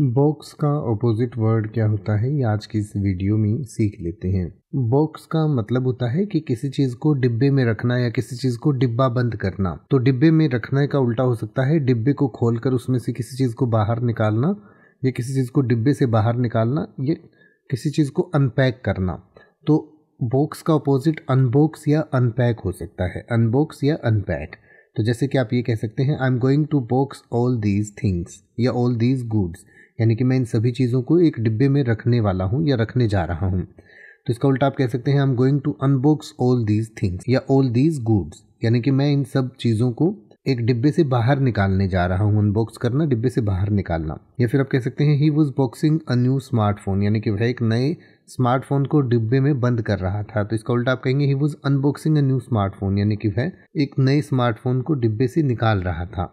box का opposite word क्या होता है ये आज की इस वीडियो में सीख लेते हैं बॉक्स का मतलब होता है कि किसी चीज को डिब्बे में रखना या किसी चीज को डिब्बा बंद करना तो डिब्बे में रखने का उल्टा हो सकता है डिब्बे को खोलकर उसमें से किसी चीज को बाहर निकालना या किसी चीज को डिब्बे से बाहर निकालना या किसी चीज को अनपैक करना तो बॉक्स का अपोजिट अनबॉक्स या अनपैक हो सकता है अनबॉक्स या अनपैक तो जैसे कि आप ये कह सकते हैं I am going to box all these things या ऑल दीज गुड्स यानी कि मैं इन सभी चीज़ों को एक डिब्बे में रखने वाला हूँ या रखने जा रहा हूँ तो इसका उल्टा आप कह सकते हैं I am going to unbox all these things या ऑल दीज गुड्स यानी कि मैं इन सब चीज़ों को एक डिब्बे से बाहर निकालने जा रहा हूँ अनबॉक्स करना डिब्बे से बाहर निकालना या फिर आप कह सकते हैं he was boxing a new smartphone यानी कि वह एक नए स्मार्टफोन को डिब्बे में बंद कर रहा था तो इसका उल्टा आप कहेंगे he was unboxing a new smartphone यानी कि वह एक नए स्मार्टफोन को डिब्बे से निकाल रहा था